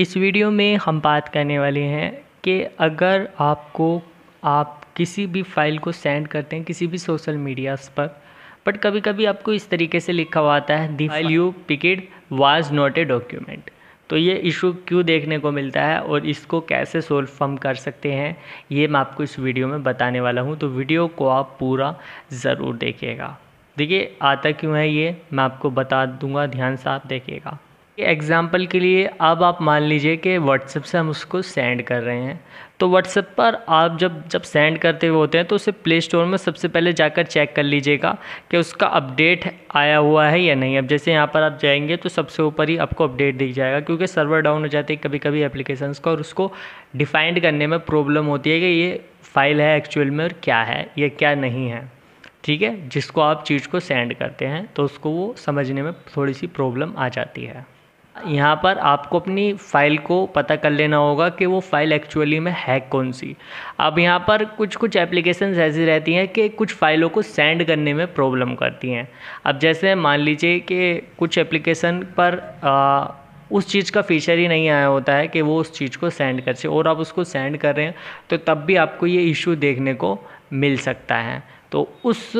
इस वीडियो में हम बात करने वाले हैं कि अगर आपको आप किसी भी फाइल को सेंड करते हैं किसी भी सोशल मीडियाज़ पर बट कभी कभी आपको इस तरीके से लिखा हुआ आता है the file you picked was not a document तो ये इशू क्यों देखने को मिलता है और इसको कैसे सोल्व हम कर सकते हैं ये मैं आपको इस वीडियो में बताने वाला हूँ तो वीडियो को आप पूरा ज़रूर देखिएगा देखिए आता क्यों है ये मैं आपको बता दूंगा ध्यान से आप देखिएगा एग्ज़ाम्पल के लिए अब आप मान लीजिए कि व्हाट्सएप से हम उसको सेंड कर रहे हैं तो व्हाट्सएप पर आप जब जब सेंड करते हुए होते हैं तो उसे प्ले स्टोर में सबसे पहले जाकर चेक कर लीजिएगा कि उसका अपडेट आया हुआ है या नहीं अब जैसे यहाँ पर आप जाएंगे तो सबसे ऊपर ही आपको अपडेट दिख जाएगा क्योंकि सर्वर डाउन हो जाते हैं कभी कभी एप्लीकेशंस का और उसको डिफाइंड करने में प्रॉब्लम होती है कि ये फ़ाइल है एक्चुअल में और क्या है या क्या नहीं है ठीक है जिसको आप चीज़ को सेंड करते हैं तो उसको वो समझने में थोड़ी सी प्रॉब्लम आ जाती है यहाँ पर आपको अपनी फ़ाइल को पता कर लेना होगा कि वो फ़ाइल एक्चुअली में है कौन सी अब यहाँ पर कुछ कुछ एप्लीकेशन ऐसी रहती हैं कि कुछ फ़ाइलों को सेंड करने में प्रॉब्लम करती हैं अब जैसे मान लीजिए कि कुछ एप्लीकेशन पर आ, उस चीज़ का फीचर ही नहीं आया होता है कि वो उस चीज़ को सेंड कर सके और आप उसको सेंड कर रहे हैं तो तब भी आपको ये इशू देखने को मिल सकता है तो उस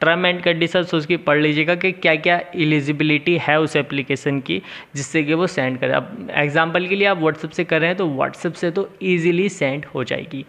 टर्म एंड कंडीशन उसकी पढ़ लीजिएगा कि क्या क्या एलिजिबिलिटी है उस एप्लीकेशन की जिससे कि वो सेंड करें अब एग्जांपल के लिए आप व्हाट्सएप से कर रहे हैं तो व्हाट्सएप से तो ईजिली सेंड हो जाएगी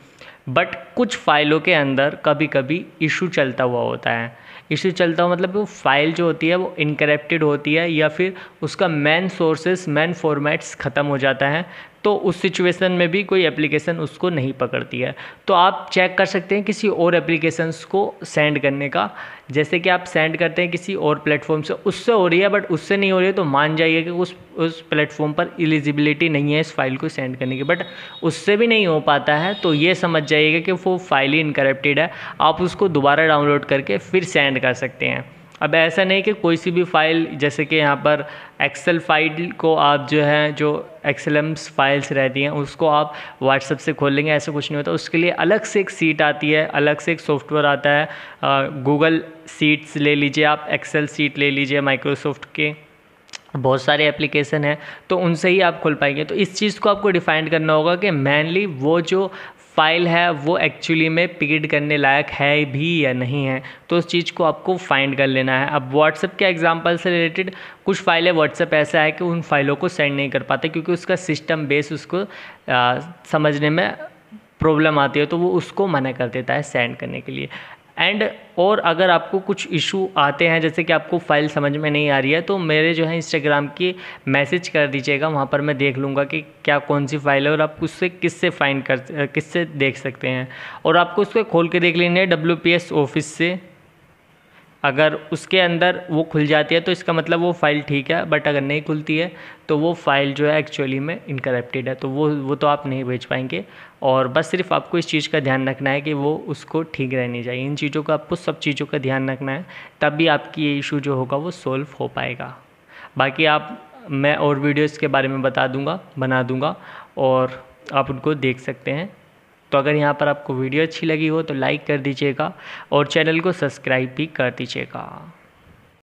बट कुछ फाइलों के अंदर कभी कभी इशू चलता हुआ होता है इशू चलता हुआ मतलब वो फाइल जो होती है वो इनकरप्टेड होती है या फिर उसका मेन सोर्सेस मेन फॉर्मेट्स ख़त्म हो जाता है तो उस सिचुएशन में भी कोई एप्लीकेशन उसको नहीं पकड़ती है तो आप चेक कर सकते हैं किसी और एप्लीकेशंस को सेंड करने का जैसे कि आप सेंड करते हैं किसी और प्लेटफॉर्म से उससे हो रही है बट उससे नहीं हो रही है तो मान जाइए कि उस उस प्लेटफॉर्म पर एलिजिबिलिटी नहीं है इस फाइल को सेंड करने की बट उससे भी नहीं हो पाता है तो ये समझ जाइएगा कि वो फाइल ही इनकरप्टेड है आप उसको दोबारा डाउनलोड करके फिर सेंड कर सकते हैं अब ऐसा नहीं कि कोई सी भी फाइल जैसे कि यहाँ पर एक्सेल फाइल को आप जो है जो एक्सेलम्स फाइल्स रहती हैं उसको आप व्हाट्सएप से खोलेंगे ऐसा कुछ नहीं होता उसके लिए अलग से एक सीट आती है अलग से एक सॉफ्टवेयर आता है गूगल सीट्स ले लीजिए आप एक्सेल सीट ले लीजिए माइक्रोसॉफ्ट के बहुत सारे एप्लीकेशन हैं तो उनसे ही आप खोल पाएंगे तो इस चीज़ को आपको डिफाइन करना होगा कि मेनली वो जो फ़ाइल है वो एक्चुअली में पेड करने लायक है भी या नहीं है तो उस चीज़ को आपको फाइंड कर लेना है अब व्हाट्सएप के एग्जाम्पल से रिलेटेड कुछ फाइलें व्हाट्सएप ऐसा है कि उन फाइलों को सेंड नहीं कर पाते क्योंकि उसका सिस्टम बेस उसको आ, समझने में प्रॉब्लम आती है तो वो उसको मना कर देता है सेंड करने के लिए एंड और अगर आपको कुछ इशू आते हैं जैसे कि आपको फाइल समझ में नहीं आ रही है तो मेरे जो है इंस्टाग्राम की मैसेज कर दीजिएगा वहाँ पर मैं देख लूँगा कि क्या कौन सी फाइल है और आप उससे किससे फाइंड कर किससे देख सकते हैं और आपको उसको खोल के देख लेना है डब्ल्यू ऑफिस से अगर उसके अंदर वो खुल जाती है तो इसका मतलब वो फ़ाइल ठीक है बट अगर नहीं खुलती है तो वो फ़ाइल जो है एक्चुअली में इनकरप्टेड है तो वो वो तो आप नहीं भेज पाएंगे और बस सिर्फ आपको इस चीज़ का ध्यान रखना है कि वो उसको ठीक रहनी चाहिए इन चीज़ों का आपको सब चीज़ों का ध्यान रखना है तब भी आपकी ये इशू जो होगा वो सोल्व हो पाएगा बाकी आप मैं और वीडियोज़ के बारे में बता दूंगा बना दूंगा और आप उनको देख सकते हैं तो अगर यहाँ पर आपको वीडियो अच्छी लगी हो तो लाइक कर दीजिएगा और चैनल को सब्सक्राइब भी कर दीजिएगा